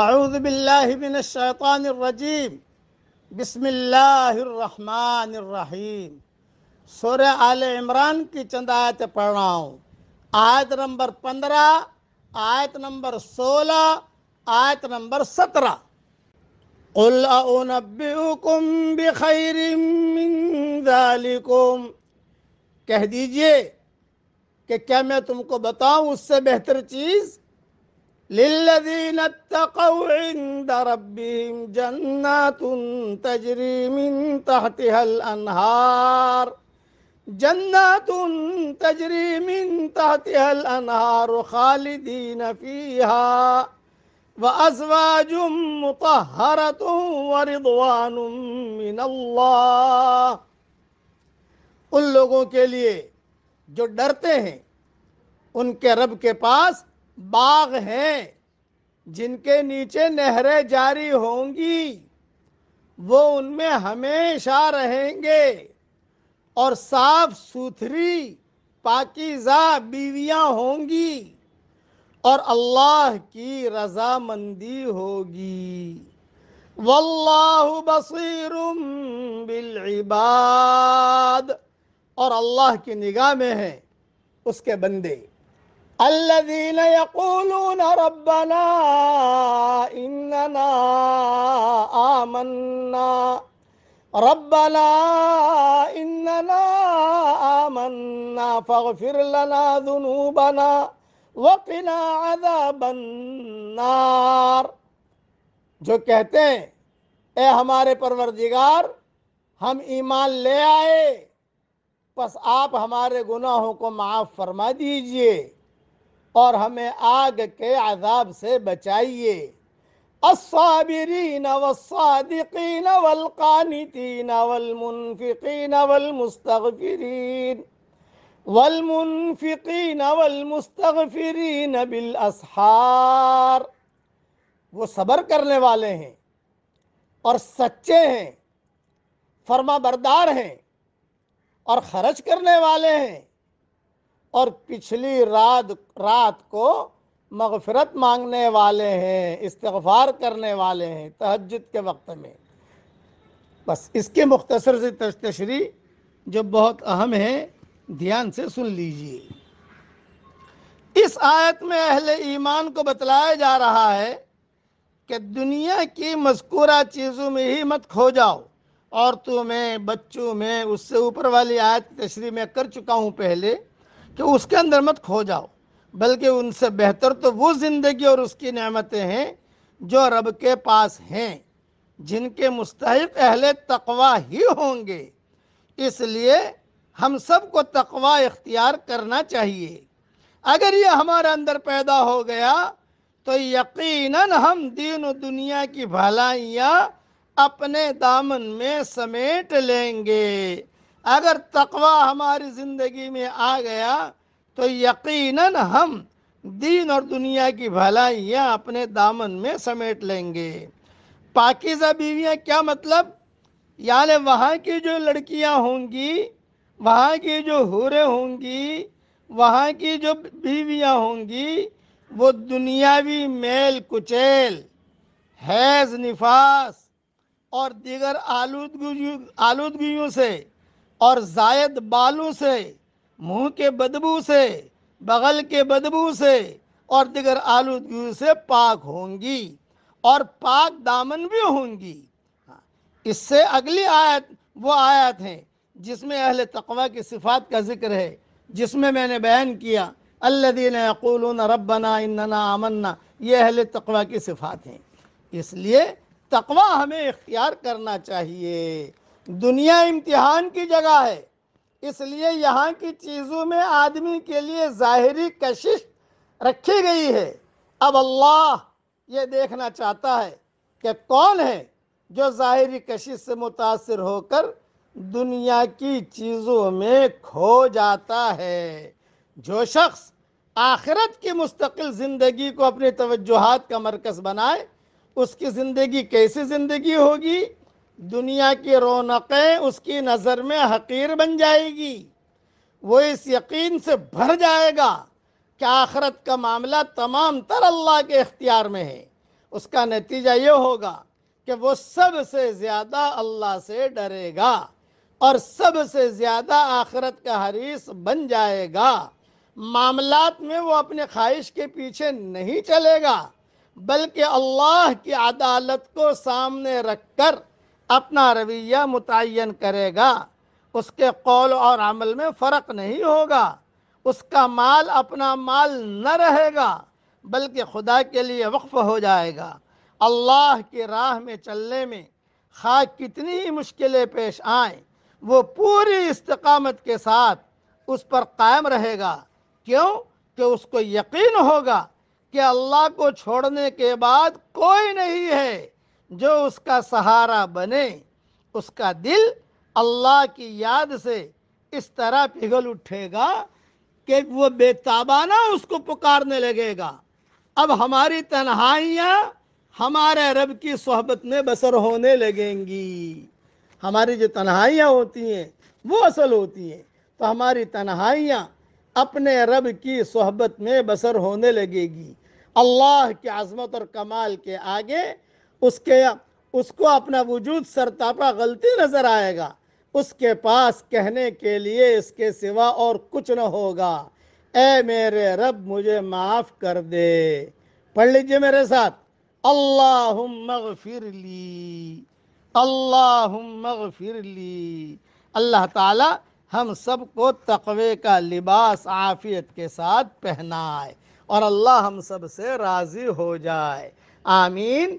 अऊद बिल्लाशैतानरजीम बसमीम सुर आल इमरान की चंद आयत पढ़ रहा हूँ आयत नंबर पंद्रह आयत नंबर सोलह आयत नंबर सत्रह उल्लाबिकुम कह दीजिए कि क्या मैं तुमको बताऊं उससे बेहतर चीज़ للذين اتقوا عند ربهم جنات تجري من تحتها الأنهار جنات تجري من تحتها الأنهار خالدين فيها وأزواج مطهرة ورضوان من الله उन लोगों के लिए जो डरते हैं उनके रब के पास बाग हैं जिनके नीचे नहरें जारी होंगी वो उनमें हमेशा रहेंगे और साफ सुथरी पाकिज़ा बीवियां होंगी और अल्लाह की रजामंदी होगी बसीरुम बिल इबाद और अल्लाह की निगाह में है उसके बंदे الذين يقولون ربنا إننا آمنا ربنا إننا آمنا فاغفر لنا ذنوبنا وقنا عذاب النار जो कहते हैं ए हमारे परवरदिगार हम ईमान ले आए बस आप हमारे गुनाहों को माफ़ फरमा दीजिए और हमें आग के आजाब से बचाइए الصابرين والصادقين والقانتين والمنفقين والمستغفرين والمنفقين والمستغفرين بالأسحار वो सब्र करने वाले हैं और सच्चे हैं फर्मा बरदार हैं और खर्च करने वाले हैं और पिछली रात रात को मगफरत मांगने वाले हैं इस्तफार करने वाले हैं तहजद के वक्त में बस इसके मुख्तसर से तशरी जो बहुत अहम है ध्यान से सुन लीजिए इस आयत में अहले ईमान को बतलाया जा रहा है कि दुनिया की मस्कूरा चीज़ों में ही मत खो जाओ औरतों में बच्चों में उससे ऊपर वाली आयत तशरी में कर चुका हूँ पहले कि उसके अंदर मत खो जाओ बल्कि उनसे बेहतर तो वो ज़िंदगी और उसकी नेमतें हैं जो रब के पास हैं जिनके मुस्तक अहल तकवा ही होंगे इसलिए हम सब को तकवा इख्तियार करना चाहिए अगर ये हमारे अंदर पैदा हो गया तो यकीनन हम दीन और दुनिया की भलाइयाँ अपने दामन में समेट लेंगे अगर तकवा हमारी ज़िंदगी में आ गया तो यकीनन हम दीन और दुनिया की भलाइयाँ अपने दामन में समेट लेंगे पाकिज़ा बीवियाँ क्या मतलब यानी वहाँ की जो लड़कियाँ होंगी वहाँ की जो हूरें होंगी वहाँ की जो बीवियाँ होंगी वो दुनियावी मेल कुचेल हैज निफास और दीगर आलूदगी आलूदगियों से और जायद बालू से मुंह के बदबू से बगल के बदबू से और दिगर आलूदगी से पाक होंगी और पाक दामन भी होंगी हाँ, इससे अगली आयत वो आयत हैं जिसमें अहल तकवा की सिफात का जिक्र है जिसमें मैंने बयान किया अल्लादीन यकूलून रबना इन्ना अमन्ना ये अहल तकवा की सिफात हैं इसलिए तकवा हमें इख्तियार करना चाहिए दुनिया इम्तिहान की जगह है इसलिए यहाँ की चीज़ों में आदमी के लिए ज़ाहरी कशिश रखी गई है अब अल्लाह ये देखना चाहता है कि कौन है जो ज़ाहरी कशिश से मुतासर होकर दुनिया की चीज़ों में खो जाता है जो शख्स आखिरत की मुस्तकिल ज़िंदगी को अपने तवजुहत का मरकज़ बनाए उसकी ज़िंदगी कैसी ज़िंदगी होगी दुनिया की रौनकें उसकी नज़र में हकीर बन जाएगी वो इस यकीन से भर जाएगा कि आखरत का मामला तमाम तर अल्लाह के इख्तियार में है उसका नतीजा ये होगा कि वो सबसे ज़्यादा अल्लाह से डरेगा और सबसे ज़्यादा आखरत का हरीस बन जाएगा मामलात में वो अपने ख्वाहिश के पीछे नहीं चलेगा बल्कि अल्लाह की अदालत को सामने रख कर अपना रवैया मुतन करेगा उसके कौल और अमल में फ़र्क नहीं होगा उसका माल अपना माल न रहेगा बल्कि खुदा के लिए वक्फ हो जाएगा अल्लाह की राह में चलने में खा कितनी ही मुश्किलें पेश आए वो पूरी इस्तकामत के साथ उस पर कायम रहेगा क्यों कि उसको यकीन होगा कि अल्लाह को छोड़ने के बाद कोई नहीं है जो उसका सहारा बने उसका दिल अल्लाह की याद से इस तरह पिघल उठेगा कि वो बेताबाना उसको पुकारने लगेगा अब हमारी तन्हाइयाँ हमारे रब की सोहबत में बसर होने लगेंगी हमारी जो तन्हाइयाँ होती हैं वो असल होती हैं तो हमारी तन्हाइयाँ अपने रब की सोहबत में बसर होने लगेगी अल्लाह के आज़मत और कमाल के आगे उसके उसको अपना वजूद सरतापा गलती नज़र आएगा उसके पास कहने के लिए इसके सिवा और कुछ न होगा ए मेरे रब मुझे माफ़ कर दे पढ़ लीजिए मेरे साथ अल्लाह फिर ली अल्लाह मगफिरली ली अल्लाह ताला हम को तकवे का लिबास आफियत के साथ पहनाए और अल्लाह हम सब से राज़ी हो जाए आमीन